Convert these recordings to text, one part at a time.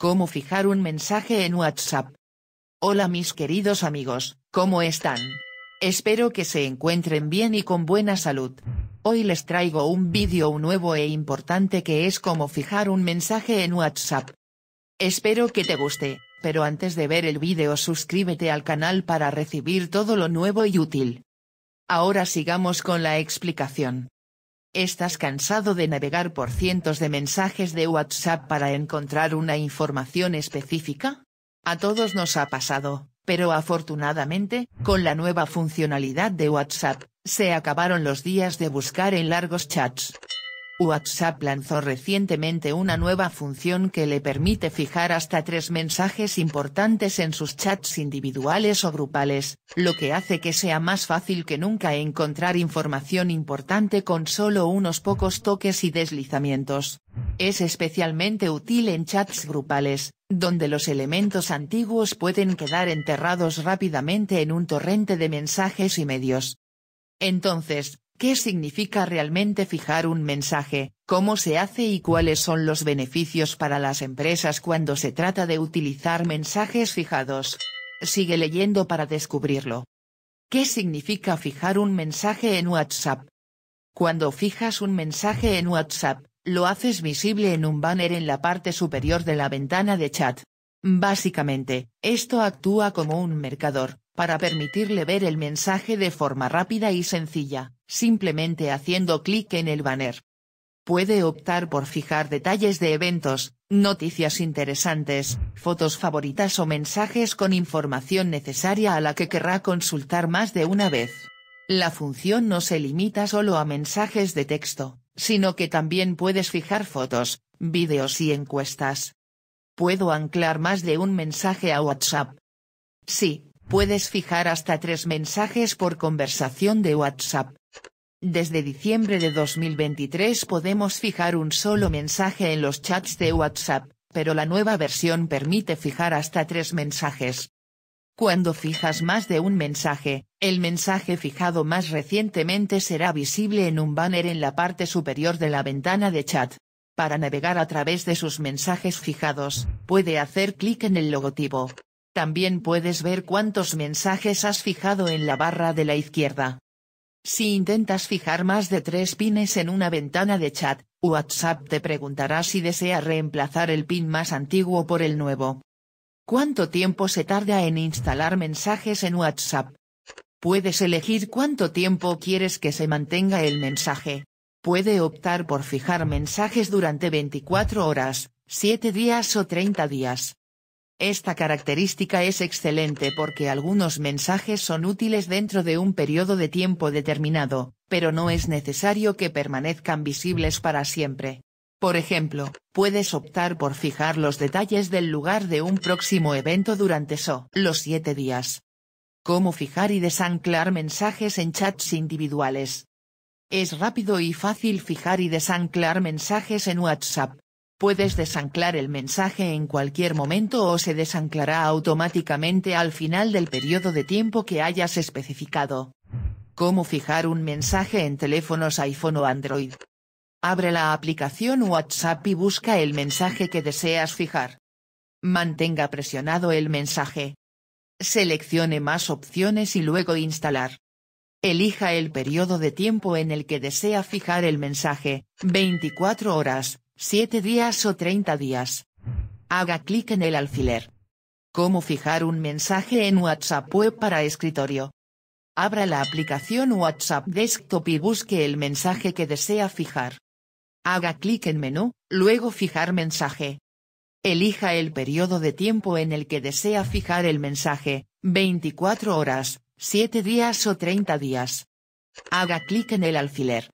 ¿Cómo fijar un mensaje en WhatsApp? Hola mis queridos amigos, ¿cómo están? Espero que se encuentren bien y con buena salud. Hoy les traigo un vídeo nuevo e importante que es cómo fijar un mensaje en WhatsApp. Espero que te guste, pero antes de ver el vídeo suscríbete al canal para recibir todo lo nuevo y útil. Ahora sigamos con la explicación. ¿Estás cansado de navegar por cientos de mensajes de WhatsApp para encontrar una información específica? A todos nos ha pasado, pero afortunadamente, con la nueva funcionalidad de WhatsApp, se acabaron los días de buscar en largos chats. WhatsApp lanzó recientemente una nueva función que le permite fijar hasta tres mensajes importantes en sus chats individuales o grupales, lo que hace que sea más fácil que nunca encontrar información importante con solo unos pocos toques y deslizamientos. Es especialmente útil en chats grupales, donde los elementos antiguos pueden quedar enterrados rápidamente en un torrente de mensajes y medios. Entonces, ¿Qué significa realmente fijar un mensaje? ¿Cómo se hace y cuáles son los beneficios para las empresas cuando se trata de utilizar mensajes fijados? Sigue leyendo para descubrirlo. ¿Qué significa fijar un mensaje en WhatsApp? Cuando fijas un mensaje en WhatsApp, lo haces visible en un banner en la parte superior de la ventana de chat. Básicamente, esto actúa como un mercador, para permitirle ver el mensaje de forma rápida y sencilla, simplemente haciendo clic en el banner. Puede optar por fijar detalles de eventos, noticias interesantes, fotos favoritas o mensajes con información necesaria a la que querrá consultar más de una vez. La función no se limita solo a mensajes de texto, sino que también puedes fijar fotos, vídeos y encuestas. Puedo anclar más de un mensaje a WhatsApp. Sí, Puedes fijar hasta tres mensajes por conversación de WhatsApp. Desde diciembre de 2023 podemos fijar un solo mensaje en los chats de WhatsApp, pero la nueva versión permite fijar hasta tres mensajes. Cuando fijas más de un mensaje, el mensaje fijado más recientemente será visible en un banner en la parte superior de la ventana de chat. Para navegar a través de sus mensajes fijados, puede hacer clic en el logotipo. También puedes ver cuántos mensajes has fijado en la barra de la izquierda. Si intentas fijar más de tres pines en una ventana de chat, WhatsApp te preguntará si desea reemplazar el pin más antiguo por el nuevo. ¿Cuánto tiempo se tarda en instalar mensajes en WhatsApp? Puedes elegir cuánto tiempo quieres que se mantenga el mensaje. Puede optar por fijar mensajes durante 24 horas, 7 días o 30 días. Esta característica es excelente porque algunos mensajes son útiles dentro de un periodo de tiempo determinado, pero no es necesario que permanezcan visibles para siempre. Por ejemplo, puedes optar por fijar los detalles del lugar de un próximo evento durante SO los siete días. Cómo fijar y desanclar mensajes en chats individuales. Es rápido y fácil fijar y desanclar mensajes en WhatsApp, Puedes desanclar el mensaje en cualquier momento o se desanclará automáticamente al final del periodo de tiempo que hayas especificado. ¿Cómo fijar un mensaje en teléfonos iPhone o Android? Abre la aplicación WhatsApp y busca el mensaje que deseas fijar. Mantenga presionado el mensaje. Seleccione más opciones y luego instalar. Elija el periodo de tiempo en el que desea fijar el mensaje, 24 horas, 7 días o 30 días. Haga clic en el alfiler. Cómo fijar un mensaje en WhatsApp Web para escritorio. Abra la aplicación WhatsApp Desktop y busque el mensaje que desea fijar. Haga clic en Menú, luego Fijar mensaje. Elija el periodo de tiempo en el que desea fijar el mensaje, 24 horas, 7 días o 30 días. Haga clic en el alfiler.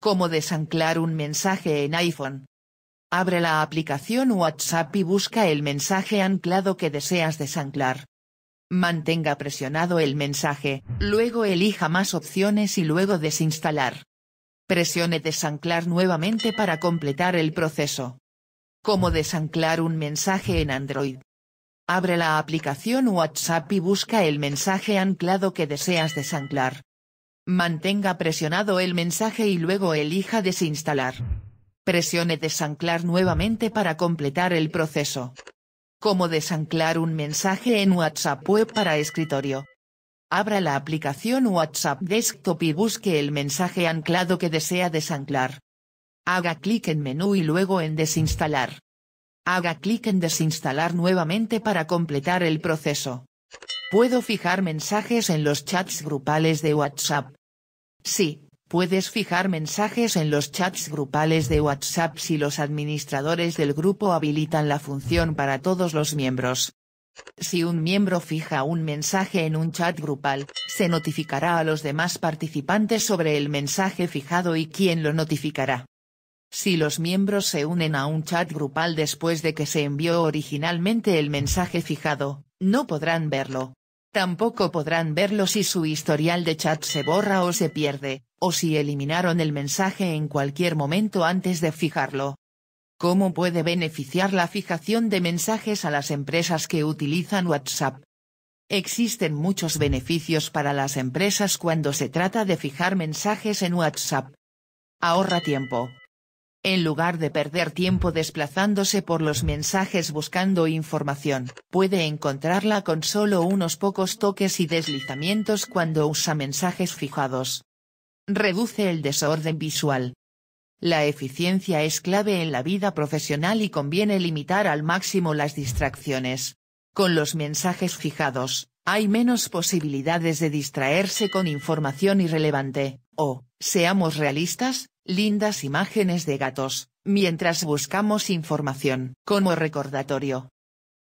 Cómo desanclar un mensaje en iPhone. Abre la aplicación WhatsApp y busca el mensaje anclado que deseas desanclar. Mantenga presionado el mensaje, luego elija más opciones y luego desinstalar. Presione desanclar nuevamente para completar el proceso. Cómo desanclar un mensaje en Android. Abre la aplicación WhatsApp y busca el mensaje anclado que deseas desanclar. Mantenga presionado el mensaje y luego elija desinstalar. Presione desanclar nuevamente para completar el proceso. Cómo desanclar un mensaje en WhatsApp Web para escritorio. Abra la aplicación WhatsApp Desktop y busque el mensaje anclado que desea desanclar. Haga clic en menú y luego en desinstalar. Haga clic en desinstalar nuevamente para completar el proceso. ¿Puedo fijar mensajes en los chats grupales de WhatsApp? Sí, Puedes fijar mensajes en los chats grupales de WhatsApp si los administradores del grupo habilitan la función para todos los miembros. Si un miembro fija un mensaje en un chat grupal, se notificará a los demás participantes sobre el mensaje fijado y quién lo notificará. Si los miembros se unen a un chat grupal después de que se envió originalmente el mensaje fijado, no podrán verlo. Tampoco podrán verlo si su historial de chat se borra o se pierde, o si eliminaron el mensaje en cualquier momento antes de fijarlo. ¿Cómo puede beneficiar la fijación de mensajes a las empresas que utilizan WhatsApp? Existen muchos beneficios para las empresas cuando se trata de fijar mensajes en WhatsApp. Ahorra tiempo. En lugar de perder tiempo desplazándose por los mensajes buscando información, puede encontrarla con solo unos pocos toques y deslizamientos cuando usa mensajes fijados. Reduce el desorden visual. La eficiencia es clave en la vida profesional y conviene limitar al máximo las distracciones. Con los mensajes fijados, hay menos posibilidades de distraerse con información irrelevante, o, seamos realistas, lindas imágenes de gatos, mientras buscamos información. Como recordatorio,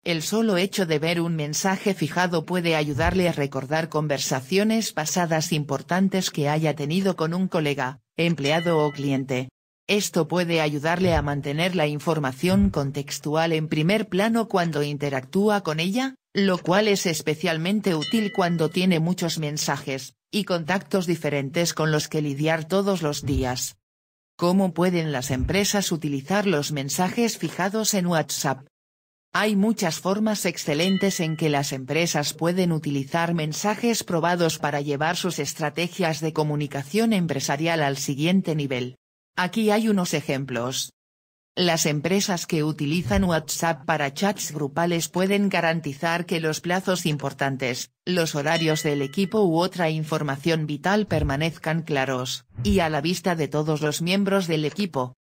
el solo hecho de ver un mensaje fijado puede ayudarle a recordar conversaciones pasadas importantes que haya tenido con un colega, empleado o cliente. Esto puede ayudarle a mantener la información contextual en primer plano cuando interactúa con ella, lo cual es especialmente útil cuando tiene muchos mensajes y contactos diferentes con los que lidiar todos los días. ¿Cómo pueden las empresas utilizar los mensajes fijados en WhatsApp? Hay muchas formas excelentes en que las empresas pueden utilizar mensajes probados para llevar sus estrategias de comunicación empresarial al siguiente nivel. Aquí hay unos ejemplos. Las empresas que utilizan WhatsApp para chats grupales pueden garantizar que los plazos importantes, los horarios del equipo u otra información vital permanezcan claros, y a la vista de todos los miembros del equipo.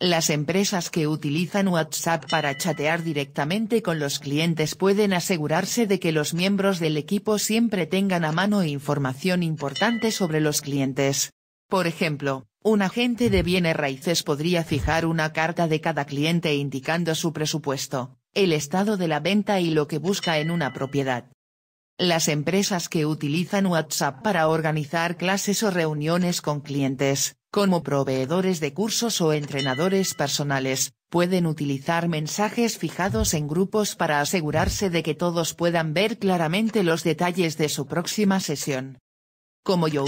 Las empresas que utilizan WhatsApp para chatear directamente con los clientes pueden asegurarse de que los miembros del equipo siempre tengan a mano información importante sobre los clientes. Por ejemplo, un agente de bienes raíces podría fijar una carta de cada cliente indicando su presupuesto, el estado de la venta y lo que busca en una propiedad. Las empresas que utilizan WhatsApp para organizar clases o reuniones con clientes, como proveedores de cursos o entrenadores personales, pueden utilizar mensajes fijados en grupos para asegurarse de que todos puedan ver claramente los detalles de su próxima sesión. Como yo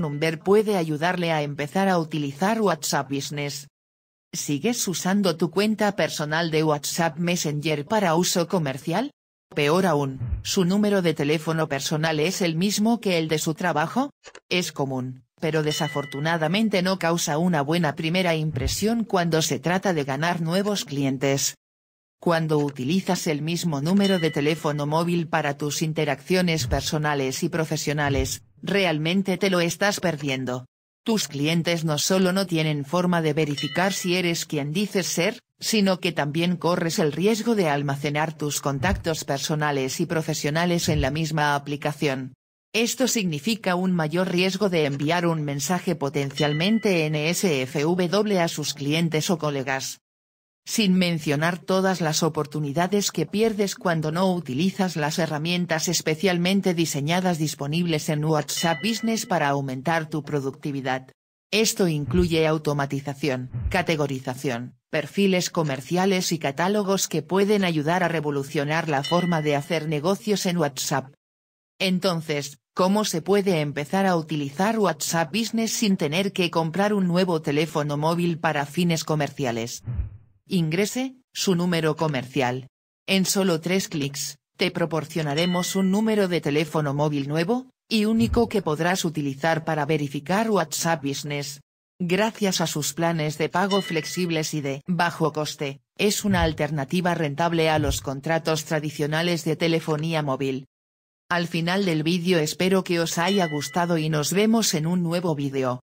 Number puede ayudarle a empezar a utilizar WhatsApp Business. ¿Sigues usando tu cuenta personal de WhatsApp Messenger para uso comercial? Peor aún, ¿su número de teléfono personal es el mismo que el de su trabajo? Es común, pero desafortunadamente no causa una buena primera impresión cuando se trata de ganar nuevos clientes. Cuando utilizas el mismo número de teléfono móvil para tus interacciones personales y profesionales, realmente te lo estás perdiendo. Tus clientes no solo no tienen forma de verificar si eres quien dices ser, sino que también corres el riesgo de almacenar tus contactos personales y profesionales en la misma aplicación. Esto significa un mayor riesgo de enviar un mensaje potencialmente NSFW a sus clientes o colegas. Sin mencionar todas las oportunidades que pierdes cuando no utilizas las herramientas especialmente diseñadas disponibles en WhatsApp Business para aumentar tu productividad. Esto incluye automatización, categorización, perfiles comerciales y catálogos que pueden ayudar a revolucionar la forma de hacer negocios en WhatsApp. Entonces, ¿Cómo se puede empezar a utilizar WhatsApp Business sin tener que comprar un nuevo teléfono móvil para fines comerciales? Ingrese, su número comercial. En solo tres clics, te proporcionaremos un número de teléfono móvil nuevo, y único que podrás utilizar para verificar WhatsApp Business. Gracias a sus planes de pago flexibles y de bajo coste, es una alternativa rentable a los contratos tradicionales de telefonía móvil al final del vídeo espero que os haya gustado y nos vemos en un nuevo vídeo.